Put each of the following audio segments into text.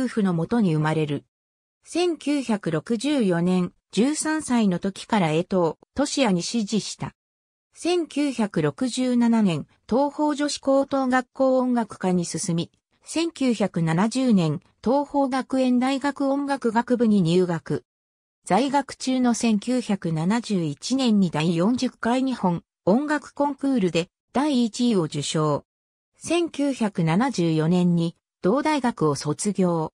夫婦のもとに生まれる。1964年、13歳の時から江藤、俊也に指示した。1967年、東方女子高等学校音楽科に進み、1970年、東方学園大学音楽学部に入学。在学中の1971年に第40回日本音楽コンクールで第1位を受賞。1974年に同大学を卒業。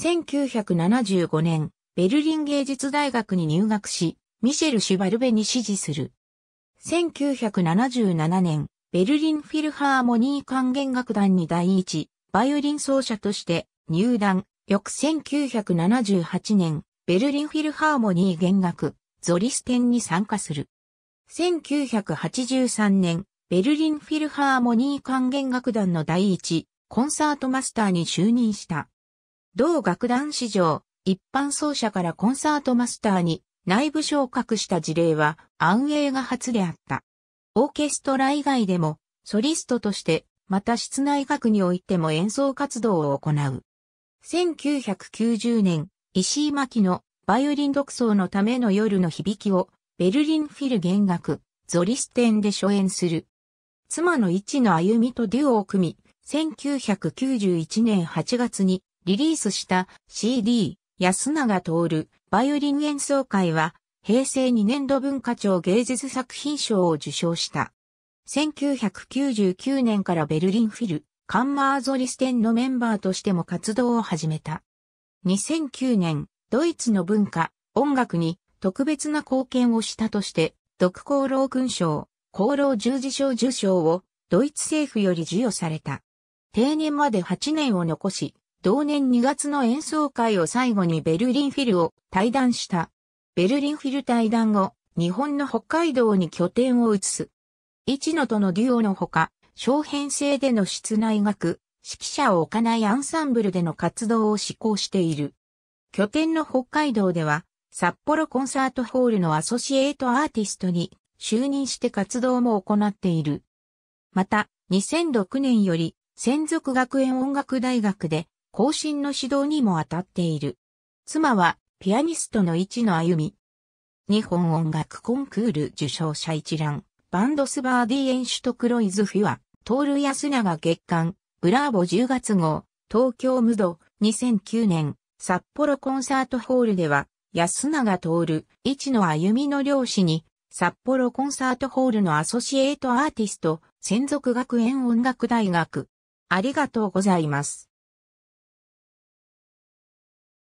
1975年、ベルリン芸術大学に入学し、ミシェル・シュバルベに支持する。1977年、ベルリンフィルハーモニー管弦楽団に第一、バイオリン奏者として入団。翌1978年、ベルリンフィルハーモニー弦楽、ゾリス展に参加する。1983年、ベルリンフィルハーモニー管弦楽団の第一、コンサートマスターに就任した。同楽団史上、一般奏者からコンサートマスターに内部昇格した事例は安永が初であった。オーケストラ以外でもソリストとしてまた室内楽においても演奏活動を行う。1990年、石井巻のバイオリン独奏のための夜の響きをベルリンフィル弦楽、ゾリステンで初演する。妻の一の歩みとデュオを組み、1991年8月にリリースした CD 安永徹バイオリン演奏会は平成2年度文化庁芸術作品賞を受賞した。1999年からベルリンフィル、カンマーゾリステンのメンバーとしても活動を始めた。2009年、ドイツの文化、音楽に特別な貢献をしたとして、独功労勲章、功労十字章受章をドイツ政府より授与された。定年まで8年を残し、同年2月の演奏会を最後にベルリンフィルを退団した。ベルリンフィル退団後、日本の北海道に拠点を移す。一野とのデュオのほか、小編成での室内楽、指揮者を置かないアンサンブルでの活動を志向している。拠点の北海道では、札幌コンサートホールのアソシエイトアーティストに就任して活動も行っている。また、2006年より専属学園音楽大学で後進の指導にも当たっている。妻はピアニストの一野歩み。日本音楽コンクール受賞者一覧、バンドスバーディエンシュトクロイズフィア、トール安永月間、ブラーボ10月号、東京ムド、2009年、札幌コンサートホールでは、安永ル、一野歩みの漁師に、札幌コンサートホールのアソシエイトアーティスト、専属学園音楽大学、ありがとうございます。